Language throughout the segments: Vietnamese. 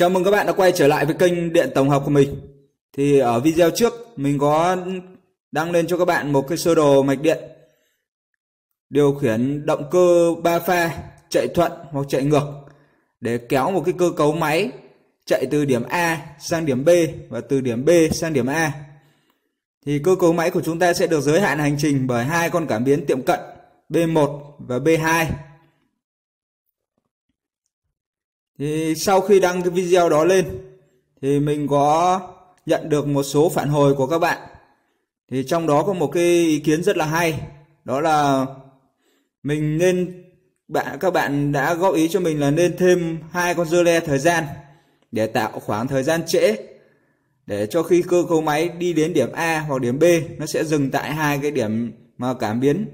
Chào mừng các bạn đã quay trở lại với kênh Điện Tổng hợp của mình Thì ở video trước mình có đăng lên cho các bạn một cái sơ đồ mạch điện Điều khiển động cơ 3 pha chạy thuận hoặc chạy ngược Để kéo một cái cơ cấu máy chạy từ điểm A sang điểm B và từ điểm B sang điểm A Thì cơ cấu máy của chúng ta sẽ được giới hạn hành trình bởi hai con cảm biến tiệm cận B1 và B2 thì sau khi đăng cái video đó lên thì mình có nhận được một số phản hồi của các bạn thì trong đó có một cái ý kiến rất là hay đó là mình nên bạn các bạn đã góp ý cho mình là nên thêm hai con dơ le thời gian để tạo khoảng thời gian trễ để cho khi cơ cấu máy đi đến điểm A hoặc điểm B nó sẽ dừng tại hai cái điểm mà cảm biến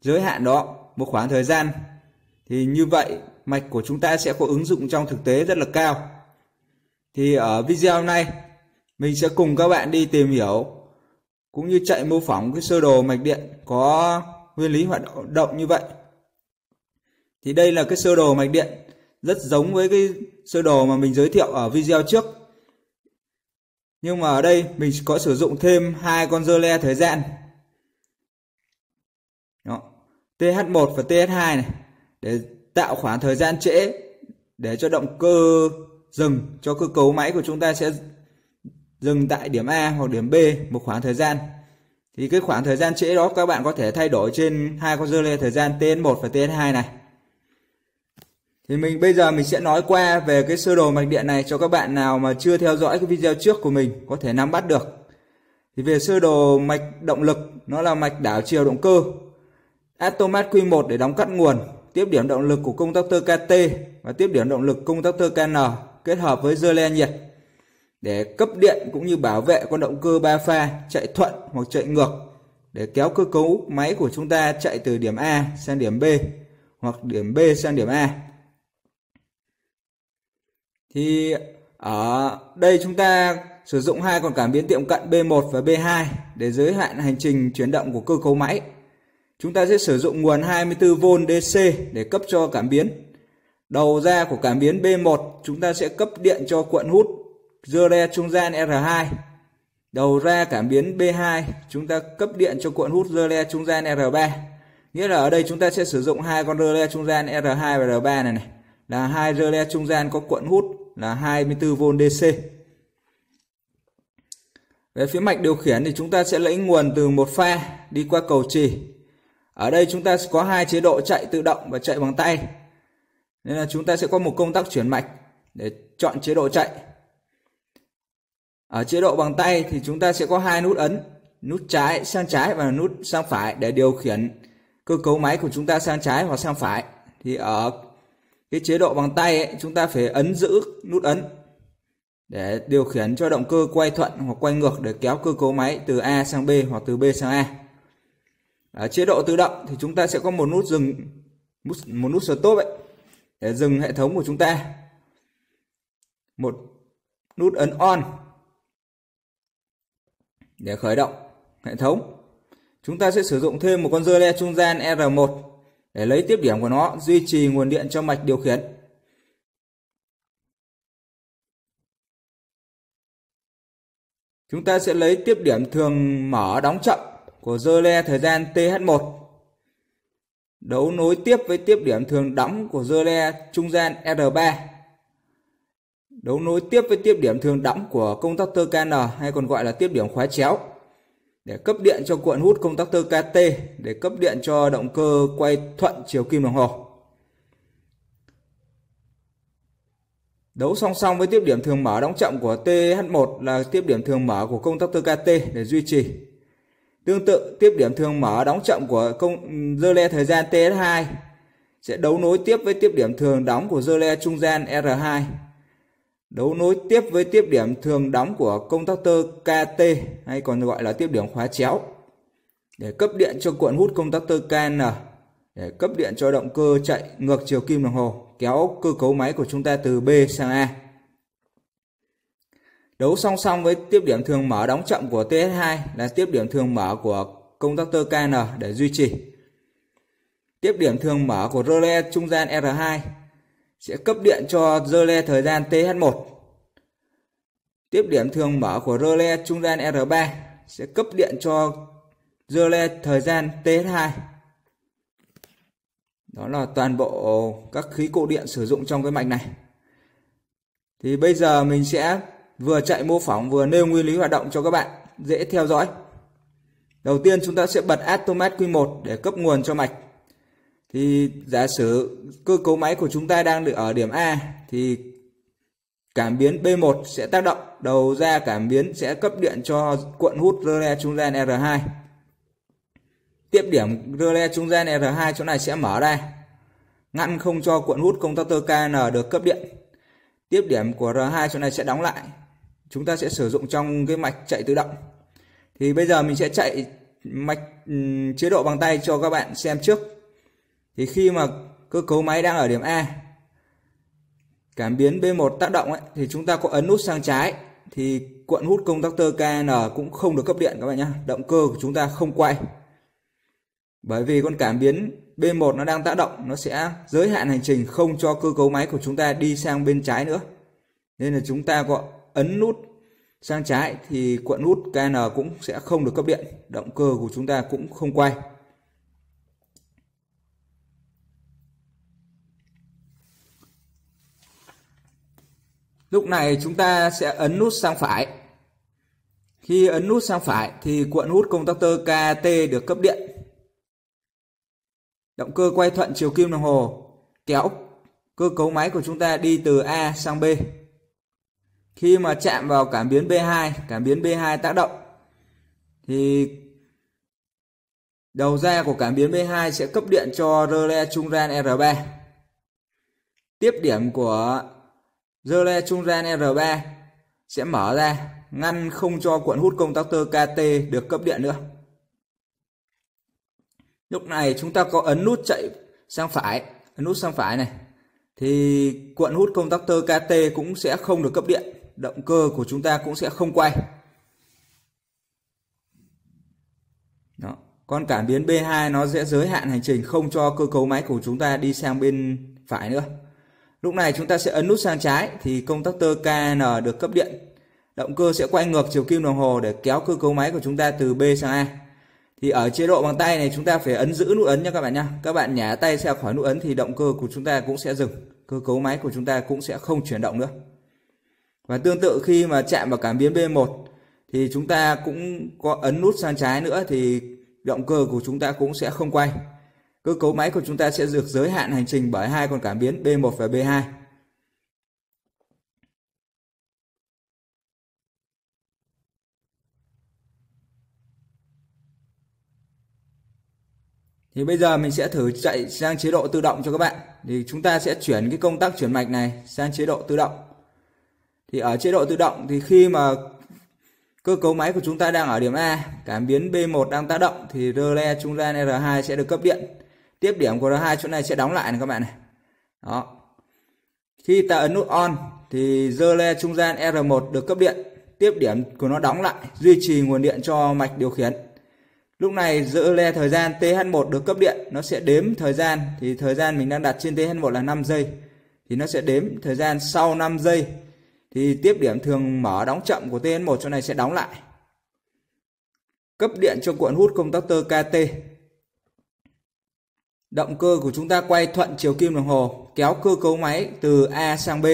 giới hạn đó một khoảng thời gian thì như vậy mạch của chúng ta sẽ có ứng dụng trong thực tế rất là cao. Thì ở video này mình sẽ cùng các bạn đi tìm hiểu cũng như chạy mô phỏng cái sơ đồ mạch điện có nguyên lý hoạt động như vậy. Thì đây là cái sơ đồ mạch điện rất giống với cái sơ đồ mà mình giới thiệu ở video trước. Nhưng mà ở đây mình có sử dụng thêm hai con dơ le thời gian. Đó. TH1 và TH2 này để tạo khoảng thời gian trễ để cho động cơ dừng cho cơ cấu máy của chúng ta sẽ dừng tại điểm A hoặc điểm B một khoảng thời gian thì cái khoảng thời gian trễ đó các bạn có thể thay đổi trên hai con dơ lê thời gian TN1 và TN2 này thì mình bây giờ mình sẽ nói qua về cái sơ đồ mạch điện này cho các bạn nào mà chưa theo dõi cái video trước của mình có thể nắm bắt được thì về sơ đồ mạch động lực nó là mạch đảo chiều động cơ Atomat Q1 để đóng cắt nguồn tiếp điểm động lực của công tác tơ KT và tiếp điểm động lực công tác tơ KN kết hợp với dơ le nhiệt để cấp điện cũng như bảo vệ con động cơ 3 pha chạy thuận hoặc chạy ngược để kéo cơ cấu máy của chúng ta chạy từ điểm A sang điểm B hoặc điểm B sang điểm A. Thì ở đây chúng ta sử dụng hai con cảm biến tiệm cận B1 và B2 để giới hạn hành trình chuyển động của cơ cấu máy. Chúng ta sẽ sử dụng nguồn 24V DC để cấp cho cảm biến. Đầu ra của cảm biến B1 chúng ta sẽ cấp điện cho cuộn hút dơ re trung gian R2. Đầu ra cảm biến B2 chúng ta cấp điện cho cuộn hút dơ re trung gian R3. Nghĩa là ở đây chúng ta sẽ sử dụng hai con rơ le trung gian R2 và R3 này này. Là hai rơ le trung gian có cuộn hút là 24V DC. Về phía mạch điều khiển thì chúng ta sẽ lấy nguồn từ một pha đi qua cầu trì ở đây chúng ta có hai chế độ chạy tự động và chạy bằng tay nên là chúng ta sẽ có một công tắc chuyển mạch để chọn chế độ chạy ở chế độ bằng tay thì chúng ta sẽ có hai nút ấn nút trái sang trái và nút sang phải để điều khiển cơ cấu máy của chúng ta sang trái hoặc sang phải thì ở cái chế độ bằng tay ấy, chúng ta phải ấn giữ nút ấn để điều khiển cho động cơ quay thuận hoặc quay ngược để kéo cơ cấu máy từ A sang B hoặc từ B sang A à, chế độ tự động thì chúng ta sẽ có một nút dừng một, một nút stop ấy để dừng hệ thống của chúng ta một nút ấn on để khởi động hệ thống chúng ta sẽ sử dụng thêm một con rơ le trung gian R1 để lấy tiếp điểm của nó duy trì nguồn điện cho mạch điều khiển chúng ta sẽ lấy tiếp điểm thường mở đóng chậm của le thời gian TH1. Đấu nối tiếp với tiếp điểm thường đóng của le trung gian R3. Đấu nối tiếp với tiếp điểm thường đóng của công tắc tơ KN hay còn gọi là tiếp điểm khóa chéo để cấp điện cho cuộn hút công tắc tơ KT để cấp điện cho động cơ quay thuận chiều kim đồng hồ. Đấu song song với tiếp điểm thường mở đóng chậm của TH1 là tiếp điểm thường mở của công tắc tơ KT để duy trì Tương tự, tiếp điểm thường mở đóng chậm của công dơ le thời gian TS2 sẽ đấu nối tiếp với tiếp điểm thường đóng của dơ le trung gian R2. Đấu nối tiếp với tiếp điểm thường đóng của công tắc tơ KT hay còn gọi là tiếp điểm khóa chéo để cấp điện cho cuộn hút công tắc tơ KN để cấp điện cho động cơ chạy ngược chiều kim đồng hồ kéo cơ cấu máy của chúng ta từ B sang A. Đấu song song với tiếp điểm thường mở đóng chậm của TS2 là tiếp điểm thường mở của công tắc tơ KN để duy trì. Tiếp điểm thường mở của relay trung gian R2 sẽ cấp điện cho relay thời gian TH1. Tiếp điểm thường mở của relay trung gian R3 sẽ cấp điện cho relay thời gian TH2. Đó là toàn bộ các khí cụ điện sử dụng trong cái mạch này. Thì bây giờ mình sẽ vừa chạy mô phỏng vừa nêu nguyên lý hoạt động cho các bạn dễ theo dõi. Đầu tiên chúng ta sẽ bật Atomat Q1 để cấp nguồn cho mạch. Thì giả sử cơ cấu máy của chúng ta đang được ở điểm A thì cảm biến B1 sẽ tác động, đầu ra cảm biến sẽ cấp điện cho cuộn hút rơ trung gian R2. Tiếp điểm rơ trung gian R2 chỗ này sẽ mở ra, ngăn không cho cuộn hút công tơ KN được cấp điện. Tiếp điểm của R2 chỗ này sẽ đóng lại chúng ta sẽ sử dụng trong cái mạch chạy tự động thì bây giờ mình sẽ chạy mạch ừ, chế độ bằng tay cho các bạn xem trước thì khi mà cơ cấu máy đang ở điểm A cảm biến B1 tác động ấy, thì chúng ta có ấn nút sang trái thì cuộn hút công tắc tơ KN cũng không được cấp điện các bạn nhé động cơ của chúng ta không quay bởi vì con cảm biến B1 nó đang tác động nó sẽ giới hạn hành trình không cho cơ cấu máy của chúng ta đi sang bên trái nữa nên là chúng ta có ấn nút sang trái thì cuộn nút KN cũng sẽ không được cấp điện động cơ của chúng ta cũng không quay lúc này chúng ta sẽ ấn nút sang phải khi ấn nút sang phải thì cuộn hút công tơ KT được cấp điện động cơ quay thuận chiều kim đồng hồ kéo cơ cấu máy của chúng ta đi từ A sang B khi mà chạm vào cảm biến B2 cảm biến B2 tác động thì đầu ra của cảm biến B2 sẽ cấp điện cho rơ trung gian R3 tiếp điểm của rơ trung gian R3 sẽ mở ra ngăn không cho cuộn hút công tắc tơ KT được cấp điện nữa lúc này chúng ta có ấn nút chạy sang phải ấn nút sang phải này thì cuộn hút công tắc tơ KT cũng sẽ không được cấp điện động cơ của chúng ta cũng sẽ không quay Đó. con cảm biến B2 nó sẽ giới hạn hành trình không cho cơ cấu máy của chúng ta đi sang bên phải nữa lúc này chúng ta sẽ ấn nút sang trái thì công tắc tơ KN được cấp điện động cơ sẽ quay ngược chiều kim đồng hồ để kéo cơ cấu máy của chúng ta từ B sang A thì ở chế độ bằng tay này chúng ta phải ấn giữ nút ấn nha các bạn nha. các bạn nhả tay ra khỏi nút ấn thì động cơ của chúng ta cũng sẽ dừng cơ cấu máy của chúng ta cũng sẽ không chuyển động nữa và tương tự khi mà chạm vào cảm biến B1 thì chúng ta cũng có ấn nút sang trái nữa thì động cơ của chúng ta cũng sẽ không quay. Cơ cấu máy của chúng ta sẽ được giới hạn hành trình bởi hai con cảm biến B1 và B2. Thì bây giờ mình sẽ thử chạy sang chế độ tự động cho các bạn. Thì chúng ta sẽ chuyển cái công tắc chuyển mạch này sang chế độ tự động thì ở chế độ tự động thì khi mà cơ cấu máy của chúng ta đang ở điểm A cảm biến B1 đang tác động thì relay trung gian R2 sẽ được cấp điện tiếp điểm của R2 chỗ này sẽ đóng lại này các bạn này đó khi ta ấn nút on thì relay trung gian R1 được cấp điện tiếp điểm của nó đóng lại duy trì nguồn điện cho mạch điều khiển lúc này relay thời gian TH1 được cấp điện nó sẽ đếm thời gian thì thời gian mình đang đặt trên TH1 là 5 giây thì nó sẽ đếm thời gian sau 5 giây thì tiếp điểm thường mở đóng chậm của TN1 chỗ này sẽ đóng lại. Cấp điện cho cuộn hút công tắc tơ KT. Động cơ của chúng ta quay thuận chiều kim đồng hồ, kéo cơ cấu máy từ A sang B.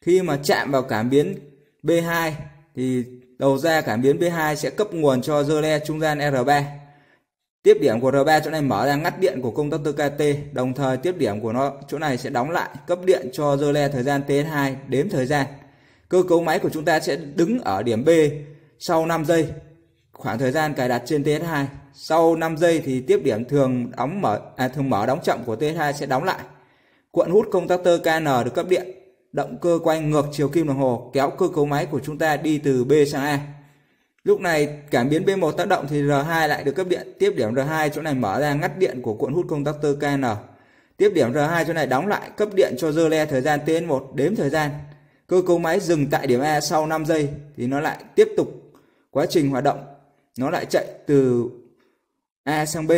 Khi mà chạm vào cảm biến B2 thì đầu ra cảm biến B2 sẽ cấp nguồn cho dơ le trung gian R3. Tiếp điểm của R3 chỗ này mở ra ngắt điện của công tắc tơ KT, đồng thời tiếp điểm của nó chỗ này sẽ đóng lại, cấp điện cho rơ le thời gian TS2 đếm thời gian. Cơ cấu máy của chúng ta sẽ đứng ở điểm B sau 5 giây, khoảng thời gian cài đặt trên TS2. Sau 5 giây thì tiếp điểm thường đóng mở à, thường mở đóng chậm của TS2 sẽ đóng lại. Cuộn hút công tắc tơ KN được cấp điện, động cơ quay ngược chiều kim đồng hồ kéo cơ cấu máy của chúng ta đi từ B sang A. Lúc này cảm biến B1 tác động thì R2 lại được cấp điện. Tiếp điểm R2 chỗ này mở ra ngắt điện của cuộn hút công tắc tơ KN. Tiếp điểm R2 chỗ này đóng lại cấp điện cho dơ le thời gian TN1 đếm thời gian. Cơ cấu máy dừng tại điểm A sau 5 giây thì nó lại tiếp tục quá trình hoạt động. Nó lại chạy từ A sang B.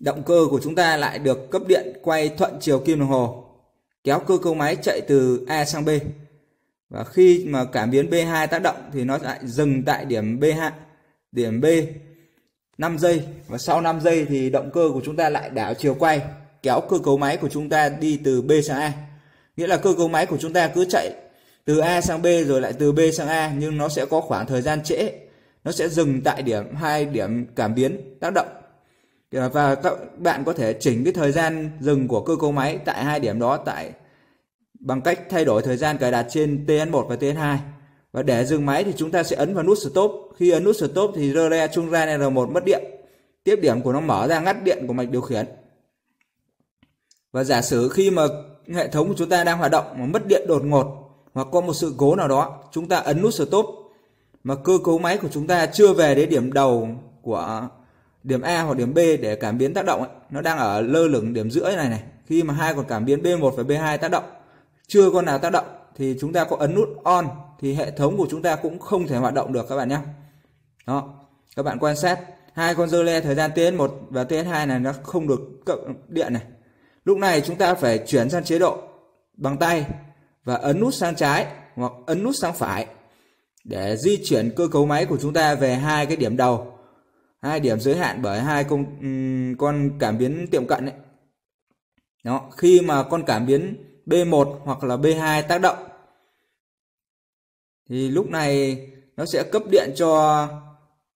Động cơ của chúng ta lại được cấp điện quay thuận chiều kim đồng hồ. Kéo cơ cấu máy chạy từ A sang B và khi mà cảm biến B2 tác động thì nó lại dừng tại điểm B2 điểm B 5 giây và sau 5 giây thì động cơ của chúng ta lại đảo chiều quay kéo cơ cấu máy của chúng ta đi từ B sang A nghĩa là cơ cấu máy của chúng ta cứ chạy từ A sang B rồi lại từ B sang A nhưng nó sẽ có khoảng thời gian trễ nó sẽ dừng tại điểm hai điểm cảm biến tác động và các bạn có thể chỉnh cái thời gian dừng của cơ cấu máy tại hai điểm đó tại bằng cách thay đổi thời gian cài đặt trên TN1 và TN2. Và để dừng máy thì chúng ta sẽ ấn vào nút stop. Khi ấn nút stop thì rơ re trung gian R1 mất điện. Tiếp điểm của nó mở ra ngắt điện của mạch điều khiển. Và giả sử khi mà hệ thống của chúng ta đang hoạt động mà mất điện đột ngột hoặc có một sự cố nào đó, chúng ta ấn nút stop mà cơ cấu máy của chúng ta chưa về đến điểm đầu của điểm A hoặc điểm B để cảm biến tác động ấy, nó đang ở lơ lửng điểm giữa này này. Khi mà hai còn cảm biến B1 và B2 tác động chưa con nào tác động thì chúng ta có ấn nút on thì hệ thống của chúng ta cũng không thể hoạt động được các bạn nhé đó các bạn quan sát hai con dơ le thời gian TS1 và TS2 này nó không được cộng điện này lúc này chúng ta phải chuyển sang chế độ bằng tay và ấn nút sang trái hoặc ấn nút sang phải để di chuyển cơ cấu máy của chúng ta về hai cái điểm đầu hai điểm giới hạn bởi hai con con cảm biến tiệm cận ấy. Đó, khi mà con cảm biến B1 hoặc là B2 tác động thì lúc này nó sẽ cấp điện cho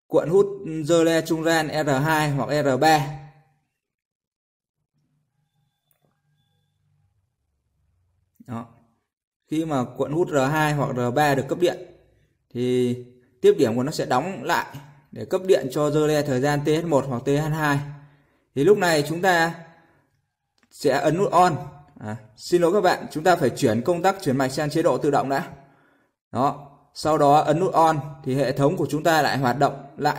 cuộn hút dơ le trung gian R2 hoặc R3 Đó. khi mà cuộn hút R2 hoặc R3 được cấp điện thì tiếp điểm của nó sẽ đóng lại để cấp điện cho dơ le thời gian TH1 hoặc TH2 thì lúc này chúng ta sẽ ấn nút on à, xin lỗi các bạn chúng ta phải chuyển công tắc chuyển mạch sang chế độ tự động đã đó sau đó ấn nút on thì hệ thống của chúng ta lại hoạt động lại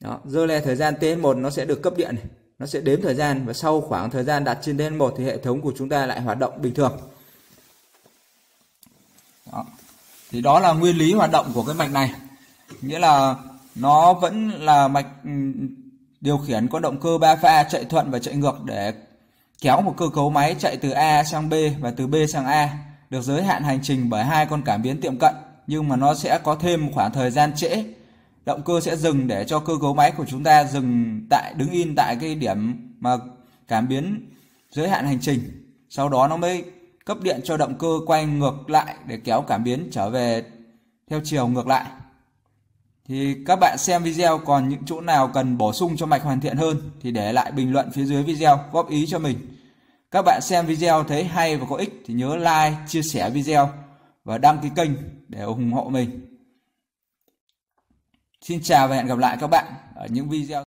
đó dơ le thời gian TN1 nó sẽ được cấp điện này. nó sẽ đếm thời gian và sau khoảng thời gian đặt trên TN1 thì hệ thống của chúng ta lại hoạt động bình thường đó. thì đó là nguyên lý hoạt động của cái mạch này nghĩa là nó vẫn là mạch ừ, điều khiển có động cơ 3 pha chạy thuận và chạy ngược để kéo một cơ cấu máy chạy từ A sang B và từ B sang A được giới hạn hành trình bởi hai con cảm biến tiệm cận nhưng mà nó sẽ có thêm một khoảng thời gian trễ động cơ sẽ dừng để cho cơ cấu máy của chúng ta dừng tại đứng in tại cái điểm mà cảm biến giới hạn hành trình sau đó nó mới cấp điện cho động cơ quay ngược lại để kéo cảm biến trở về theo chiều ngược lại thì các bạn xem video còn những chỗ nào cần bổ sung cho mạch hoàn thiện hơn thì để lại bình luận phía dưới video góp ý cho mình. Các bạn xem video thấy hay và có ích thì nhớ like, chia sẻ video và đăng ký kênh để ủng hộ mình. Xin chào và hẹn gặp lại các bạn ở những video